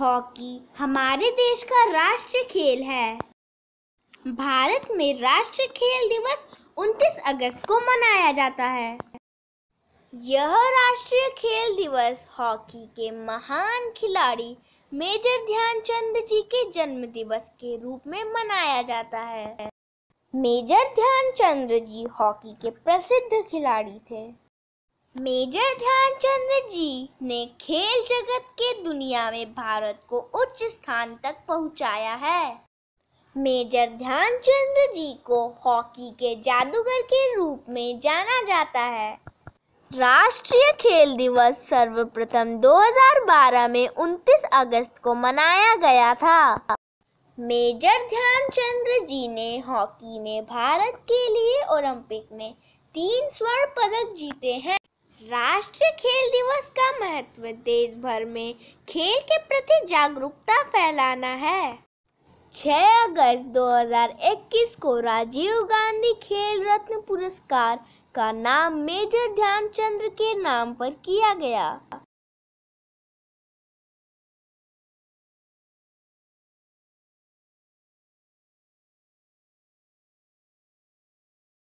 hockey हमारे देश का राष्ट्रीय खेल है भारत में राष्ट्रीय खेल दिवस 29 अगस्त को मनाया जाता है यह राष्ट्रीय खेल दिवस हॉकी के महान खिलाड़ी मेजर ध्यानचंद जी के जन्म दिवस के रूप में मनाया जाता है मेजर ध्यानचंद जी हॉकी के प्रसिद्ध खिलाड़ी थे मेजर ध्यानचंद जी ने खेल जगत के दुनिया में भारत को उच्च स्थान तक पहुंचाया है मेजर ध्यानचंद जी को हॉकी के जादूगर के रूप में जाना जाता है राष्ट्रीय खेल दिवस सर्वप्रथम 2012 में 29 अगस्त को मनाया गया था मेजर ध्यानचंद्र जी ने हॉकी में भारत के लिए ओलंपिक में तीन स्वर्ण पदक जीते हैं राष्ट्रीय खेल दिवस का महत्व देश भर में खेल के प्रति जागरूकता फैलाना है 6 अगस्त 2021 को राजीव गांधी खेल रत्न पुरस्कार का नाम मेजर ध्यानचंद्र के नाम पर किया गया